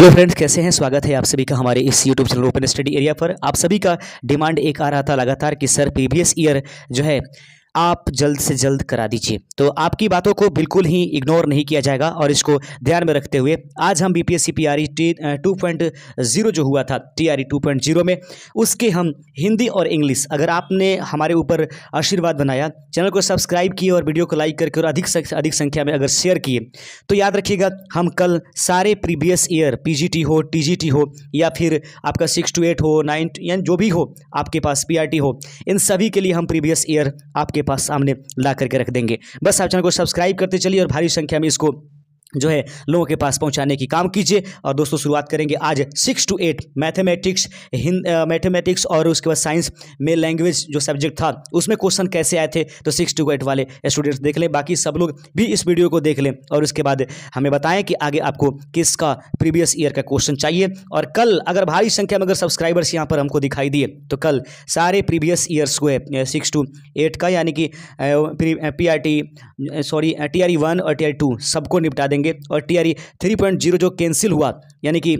hello friends कैसे हैं स्वागत है आप सभी का हमारे इस YouTube channel open study area पर आप सभी का डिमांड एक आ रहा था लगातार कि सर प्रीवियस ईयर जो है आप जल्द से जल्द करा दीजिए तो आपकी बातों को बिल्कुल ही इग्नोर नहीं किया जाएगा और इसको ध्यान में रखते हुए आज हम B P S C P R E T two point zero जो हुआ था T R E two point zero में उसके हम हिंदी और इंग्लिश अगर आपने हमारे ऊपर आशीर्वाद बनाया चैनल को सब्सक्राइब किए और वीडियो को लाइक करके और अधिक अधिक संख्या में अगर शेयर किए तो याद रखिएगा हम कल सारे previous year P G T हो टी जी टी हो या फिर आपका सिक्स टू एट हो नाइन यानी जो भी हो आपके पास पी आर टी हो इन सभी के लिए हम प्रीवियस ईयर आपके आपके पास सामने ला करके रख देंगे बस आप चैनल को सब्सक्राइब करते चलिए और भारी संख्या में इसको जो है लोगों के पास पहुंचाने की काम कीजिए और दोस्तों शुरुआत करेंगे आज सिक्स टू एट मैथमेटिक्स हिंद मैथमेटिक्स और उसके बाद साइंस में लैंग्वेज जो सब्जेक्ट था उसमें क्वेश्चन कैसे आए थे तो सिक्स टू एट वाले स्टूडेंट्स देख लें बाकी सब लोग भी इस वीडियो को देख लें और उसके बाद हमें बताएं कि आगे आपको किसका प्रीवियस ईयर का क्वेश्चन चाहिए और कल अगर भारी संख्या में अगर सब्सक्राइबर्स यहाँ पर हमको दिखाई दिए तो कल सारे प्रीवियस ईयर्स को है सिक्स टू एट का यानी कि P sorry T R one और टी आर टू सबको निपटा देंगे करेंगे और T R E three point zero जो कैंसिल हुआ यानी कि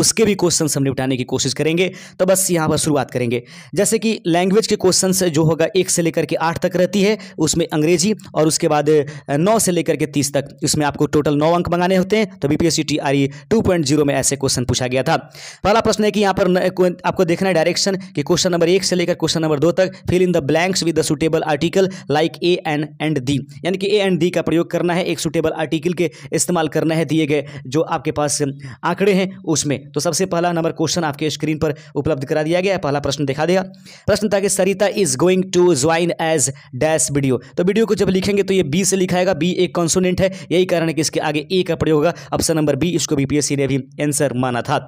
उसके भी क्वेश्चन हम निपटाने की कोशिश करेंगे तो बस यहाँ पर शुरुआत करेंगे जैसे कि लैंग्वेज के क्वेश्चन जो होगा एक से लेकर के आठ तक रहती है उसमें अंग्रेजी और उसके बाद नौ से लेकर के तीस तक इसमें आपको टोटल नौ अंक मंगाने होते हैं तो B P S C T R two point zero में ऐसे क्वेश्चन पूछा गया था पहला प्रश्न है कि यहाँ पर आपको देखना है डायरेक्शन कि क्वेश्चन नंबर एक से लेकर क्वेश्चन नंबर दो तक fill in the blanks with the suitable article like a an and the यानी कि ए एंड दी का प्रयोग करना है एक सुटेबल आर्टिकल के इस्तेमाल करना है दिए गए जो आपके पास आंकड़े हैं उसमें तो सबसे पहला नंबर क्वेश्चन आपके स्क्रीन पर उपलब्ध करा दिया गया है पहला प्रश्न दिखा दिया प्रश्न था कि Sarita is going to join as dash video तो वीडियो को जब लिखेंगे तो ये बी से लिखाएगा बी एक कॉन्सोनेंट है यही कारण है कि इसके आगे ए का प्रयोग होगा ऑप्शन नंबर बी इसको बीपीएससी ने भी आंसर माना था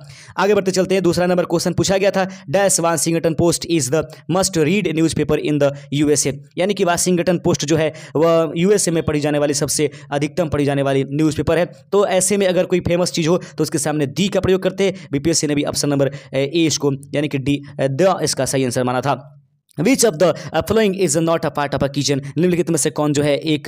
आगे बढ़ते चलते हैं दूसरा नंबर क्वेश्चन पूछा गया था dash Washington Post is the must read news in the USA यानी कि वाशिंगटन पोस्ट जो है वह यूएसए में पढ़ी जाने वाली सबसे अधिकतम पढ़ी जाने वाली न्यूज है तो ऐसे में अगर कोई फेमस चीज़ हो तो उसके सामने दी का प्रयोग करते बीपीएससी ने भी ऑप्शन नंबर ए इसको यानी कि डी द इसका सही आंसर माना था which of the following is not a part of a kitchen निम्नलिखित में से कौन जो है एक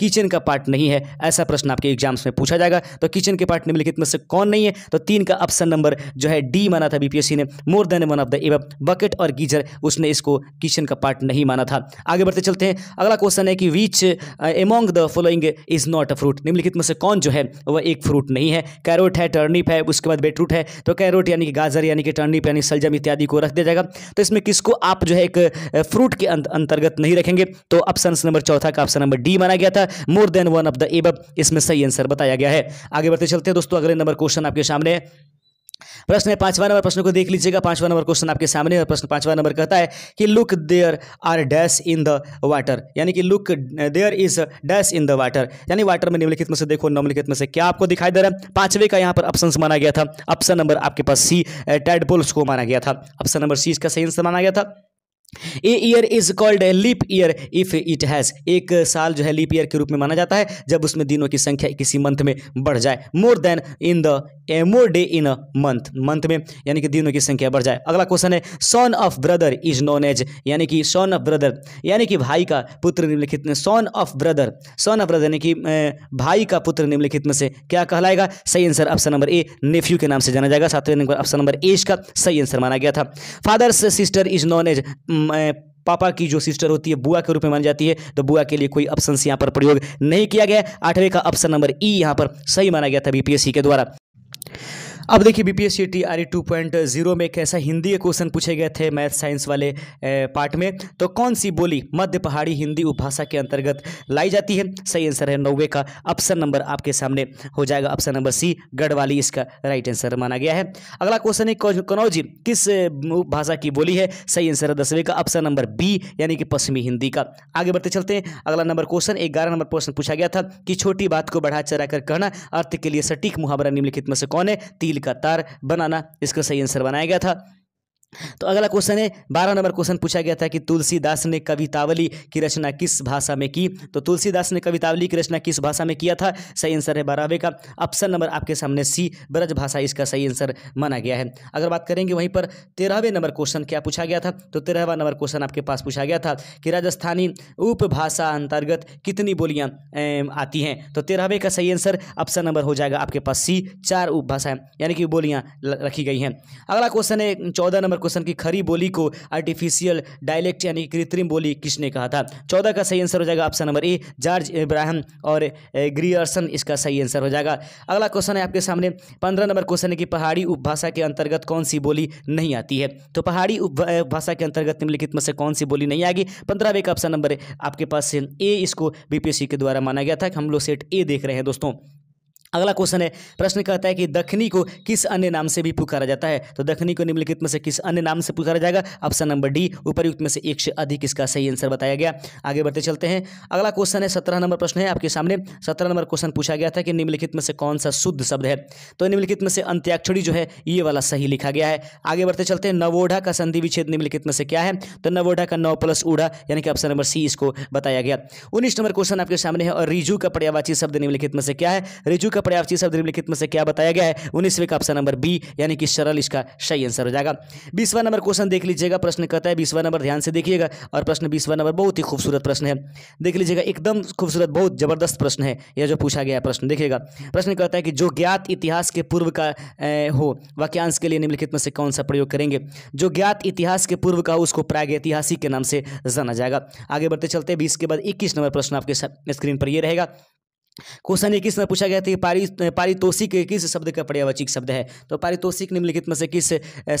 किचन uh, का पार्ट नहीं है ऐसा प्रश्न आपके एग्जाम्स में पूछा जाएगा तो किचन के पार्ट निम्नलिखित में से कौन नहीं है तो तीन का ऑप्शन नंबर जो है डी माना था बीपीएससी ने more than one of the above bucket और गीजर उसने इसको किचन का पार्ट नहीं माना था आगे बढ़ते चलते हैं अगला क्वेश्चन है कि which among the following is not a fruit निम्नलिखित में से कौन जो है वह एक फ्रूट नहीं है कैरोट है टर्निप है उसके बाद बेटरूट है तो कैरोट यानी कि गाजर यानी कि टर्निप यानी सलजम इत्यादि को रख दिया जाएगा तो इसमें किसको आप जो है एक फ्रूट के अंतर्गत नहीं रखेंगे तो ऑप्शन नंबर चौथा का ऑप्शन नंबर डी माना गया था more than one of the above इसमें सही आंसर बताया गया है आगे बढ़ते चलते हैं दोस्तों अगले नंबर क्वेश्चन आपके सामने प्रश्न है पांचवा नंबर प्रश्न को देख लीजिएगा पांचवा नंबर क्वेश्चन आपके सामने है प्रश्न पांचवा नंबर कहता है कि look there are dash in the water यानी कि look there is dash in the water यानी वाटर में निम्नलिखित में से देखो निम्नलिखित में से क्या आपको दिखाई दे रहा है पांचवे का यहां पर ऑप्शन माना गया था ऑप्शन नंबर आपके पास सी टैडबोल्स को माना गया था ऑप्शन नंबर सी इसका सही आंसर माना गया था a year is called a leap year if it has एक साल जो है लीप ईयर के रूप में माना जाता है जब उसमें दिनों की संख्या किसी मंथ में बढ़ जाए more than in the a more day in a month month में यानी कि दिनों की संख्या बढ़ जाए अगला क्वेश्चन है son of brother is known as यानी कि सॉन ऑफ ब्रदर यानी कि भाई का पुत्र निम्नलिखित में son of brother son of brother यानी कि भाई का पुत्र निम्नलिखित में से क्या कहलाएगा सही answer option number A nephew के नाम से जाना जाएगा सातवें नंबर ऑप्शन नंबर ए इसका सही आंसर माना गया था father's sister is known as पापा की जो सिस्टर होती है बुआ के रूप में मानी जाती है तो बुआ के लिए कोई ऑप्शन यहाँ पर प्रयोग नहीं किया गया आठवें का ऑप्शन नंबर ई यहाँ पर सही माना गया था बीपीएससी के द्वारा अब देखिए B P S C T R two point zero में एक ऐसा हिंदी के क्वेश्चन पूछे गए थे मैथ साइंस वाले पार्ट में तो कौन सी बोली मध्य पहाड़ी हिंदी उपभाषा के अंतर्गत लाई जाती है सही आंसर है नौवे का ऑप्शन नंबर आपके सामने हो जाएगा ऑप्शन नंबर सी गढ़वाली इसका राइट आंसर माना गया है अगला क्वेश्चन है कनौजी किस उपभाषा की बोली है सही आंसर है दसवें का ऑप्शन नंबर बी यानी कि पश्चिमी हिंदी का आगे बढ़ते चलते हैं अगला नंबर क्वेश्चन ग्यारह नंबर क्वेश्चन पूछा गया था कि छोटी बात को बढ़ा चढ़ा कहना अर्थ के लिए सटीक मुहावरा निम्नलिखित में से कौन है तीन स्टील का तार बनाना इसका सही आंसर बनाया गया था तो अगला क्वेश्चन है बारह नंबर क्वेश्चन पूछा गया था कि तुलसीदास ने कवितावली की रचना किस भाषा में की तो तुलसीदास ने कवितावली की रचना किस भाषा में किया था सही आंसर है बारहवें का ऑप्शन नंबर आपके सामने सी ब्रज भाषा इसका सही आंसर माना गया है अगर बात करेंगे वहीं पर तेरहवें नंबर क्वेश्चन क्या पूछा गया था तो तेरहवा नंबर क्वेश्चन आपके पास पूछा गया था कि राजस्थानी उपभाषा अंतर्गत कितनी बोलियाँ आती हैं तो तेरहवें का सही आंसर ऑप्शन नंबर हो जाएगा आपके पास सी चार उपभाषाएं यानी कि बोलियाँ रखी गई हैं अगला क्वेश्चन है चौदह नंबर क्वेश्चन की खरी बोली को आर्टिफिशियल डायलेक्ट यानी कृत्रिम बोली किसने कहा था चौदह का सही आंसर हो जाएगा option number A George Ibrahim और ग्रियर्सन इसका सही आंसर हो जाएगा अगला क्वेश्चन है आपके सामने पंद्रह नंबर क्वेश्चन है कि पहाड़ी उपभाषा के अंतर्गत कौन सी बोली नहीं आती है तो पहाड़ी उपभाषा के अंतर्गत निम्नलिखित में से कौन सी बोली नहीं आएगी पंद्रहवें का ऑप्शन नंबर आपके पास ए इसको बीपीएससी के द्वारा माना गया था कि हम लोग सेट ए देख रहे हैं दोस्तों अगला क्वेश्चन है प्रश्न कहता है कि दखनी को किस अन्य नाम से भी पुकारा जाता है तो दखनी को निम्नलिखित में से किस अन्य नाम से पुकारा जाएगा ऑप्शन नंबर डी उपरयुक्त में से एक से अधिक इसका सही आंसर बताया गया आगे बढ़ते चलते हैं अगला क्वेश्चन है सत्रह नंबर प्रश्न है आपके सामने सत्रह नंबर क्वेश्चन पूछा गया था कि निम्नलिखित में से कौन सा शुद्ध शब्द है तो निम्नलिखित में से अंत्याक्षरी जो है ये वाला सही लिखा गया है आगे बढ़ते चलते हैं नवोढ़ा का संधि विच्छेद निम्नलिखित में से क्या है तो नवोढ़ा का नौ प्लस ऊढ़ा यानी कि ऑप्शन नंबर सी इसको बताया गया उन्नीस नंबर क्वेश्चन आपके सामने है और रिजू का पर्यावाची शब्द निम्नलिखित में से क्या है रिजू का पर्याप्त चीज निम्नलिखित में से क्या बताया गया है उन्नीसवें का ऑप्शन नंबर बी यानी कि सरल इसका सही आंसर हो जाएगा बीसवा नंबर क्वेश्चन देख लीजिएगा प्रश्न कहता है बीसवा नंबर ध्यान से देखिएगा और प्रश्न बीसवा नंबर बहुत ही खूबसूरत प्रश्न है देख लीजिएगा एकदम खूबसूरत बहुत जबरदस्त प्रश्न है यह जो पूछा गया प्रश्न देखिएगा प्रश्न कहता है कि जो ज्ञात इतिहास के पूर्व का हो वाक्यांश के लिए निम्नलिखित में से कौन सा प्रयोग करेंगे जो ज्ञात इतिहास के पूर्व का उसको प्रागैतिहासिक के नाम से जाना जाएगा आगे बढ़ते चलते बीस के बाद इक्कीस नंबर प्रश्न आपके स्क्रीन पर यह रहेगा क्वेश्चन इक्कीस में पूछा गया था कि पारि पारितोषिक किस शब्द का पर्यावचिक शब्द है तो पारितोषिक निम्नलिखित में से किस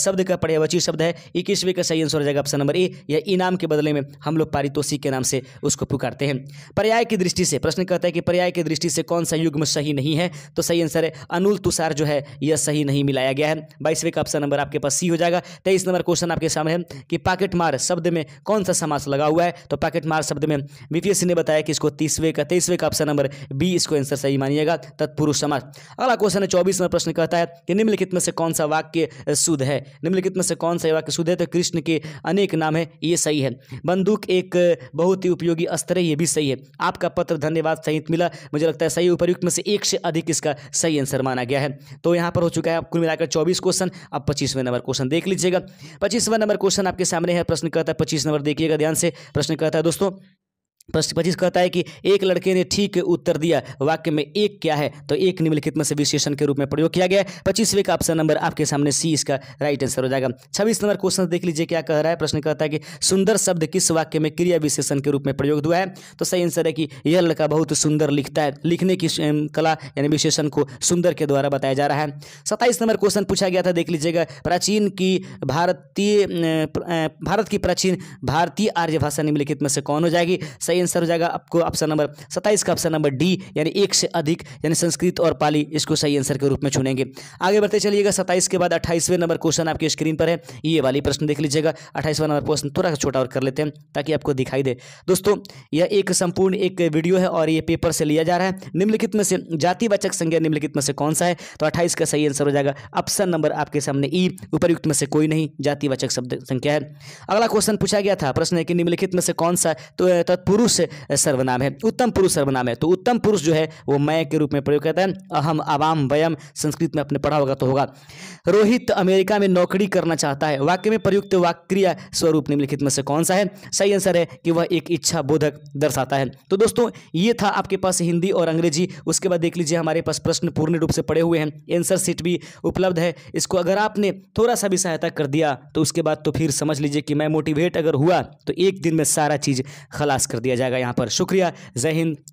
शब्द का पर्यावचिक शब्द है इक्कीसवें का सही आंसर हो जाएगा ऑप्शन नंबर ए या इनाम के बदले में हम लोग पारितोषिक के नाम से उसको पुकारते हैं पर्याय की दृष्टि से प्रश्न कहता है कि पर्याय की दृष्टि से कौन सा युग्म सही नहीं है तो सही आंसर है अनुल तुषार जो है यह सही नहीं मिलाया गया है बाईसवें का ऑप्शन नंबर आपके पास सी हो जाएगा तेईस नंबर क्वेश्चन आपके सामने है कि पाकेट मार शब्द में कौन सा समास लगा हुआ है तो पाकेट मार शब्द में बीपीएससी ने बताया कि इसको तीसवें का तेईसवें का ऑप्शन नंबर बी बी इसको आंसर सही मानिएगा तत्पुरुष समाज अगला क्वेश्चन है चौबीस चौबीसवा प्रश्न कहता है कि निम्नलिखित में से कौन सा वाक्य शुद्ध है निम्नलिखित में से कौन सा वाक्य शुद्ध है तो कृष्ण के अनेक नाम है ये सही है बंदूक एक बहुत ही उपयोगी अस्त्र है ये भी सही है आपका पत्र धन्यवाद सहित मिला मुझे लगता है सही उपयुक्त में से एक से अधिक इसका सही आंसर माना गया है तो यहाँ पर हो चुका है आप कुल मिलाकर चौबीस क्वेश्चन अब पच्चीसवें नंबर क्वेश्चन देख लीजिएगा पच्चीसवें नंबर क्वेश्चन आपके सामने है प्रश्न कहता है पच्चीस नंबर देखिएगा ध्यान से प्रश्न कहता है दोस्तों प्रश्न पच्चीस कहता है कि एक लड़के ने ठीक उत्तर दिया वाक्य में एक क्या है तो एक निम्नलिखित में से विशेषण के रूप में प्रयोग किया गया है पच्चीसवें का ऑप्शन नंबर आपके सामने सी इसका राइट आंसर हो जाएगा छब्बीस नंबर क्वेश्चन देख लीजिए क्या कह रहा है प्रश्न कहता है कि सुंदर शब्द किस वाक्य में क्रिया विशेषण के रूप में प्रयोग हुआ है तो सही आंसर है कि यह लड़का बहुत सुंदर लिखता है लिखने की कला यानी विशेषण को सुंदर के द्वारा बताया जा रहा है सत्ताईस नंबर क्वेश्चन पूछा गया था देख लीजिएगा प्राचीन की भारतीय भारत की प्राचीन भारतीय आर्य भाषा निम्नलिखित में से कौन हो जाएगी सही सही आंसर हो जाएगा आपको ऑप्शन नंबर सत्ताईस का ऑप्शन नंबर डी यानी एक से अधिक यानी संस्कृत और पाली इसको सही आंसर के रूप में चुनेंगे आगे बढ़ते चलिएगा सत्ताईस के बाद अट्ठाईसवें नंबर क्वेश्चन आपकी स्क्रीन पर है ये वाली प्रश्न देख लीजिएगा अट्ठाईसवा नंबर क्वेश्चन थोड़ा सा छोटा और कर लेते हैं ताकि आपको दिखाई दे दोस्तों यह एक संपूर्ण एक वीडियो है और ये पेपर से लिया जा रहा है निम्नलिखित में से जातिवाचक संज्ञा निम्नलिखित में से कौन सा है तो अट्ठाईस का सही आंसर हो जाएगा ऑप्शन नंबर आपके सामने ई e, उपरयुक्त में से कोई नहीं जातिवाचक शब्द संख्या है अगला क्वेश्चन पूछा गया था प्रश्न है कि निम्नलिखित में से कौन सा तो तत्पुरुष पुरुष सर्वनाम है उत्तम पुरुष सर्वनाम है तो उत्तम पुरुष जो है वो मैं के रूप में प्रयोग करता है अहम आवाम वयम संस्कृत में अपने पढ़ा होगा तो होगा रोहित अमेरिका में नौकरी करना चाहता है वाक्य में प्रयुक्त वाक्रिया स्वरूप निम्नलिखित में से कौन सा है सही आंसर है कि वह एक इच्छा बोधक दर्शाता है तो दोस्तों ये था आपके पास हिंदी और अंग्रेजी उसके बाद देख लीजिए हमारे पास प्रश्न पूर्ण रूप से पड़े हुए हैं एंसर सीट भी उपलब्ध है इसको अगर आपने थोड़ा सा भी सहायता कर दिया तो उसके बाद तो फिर समझ लीजिए कि मैं मोटिवेट अगर हुआ तो एक दिन में सारा चीज़ खलास कर दिया जाएगा यहाँ पर शुक्रिया जय हिंद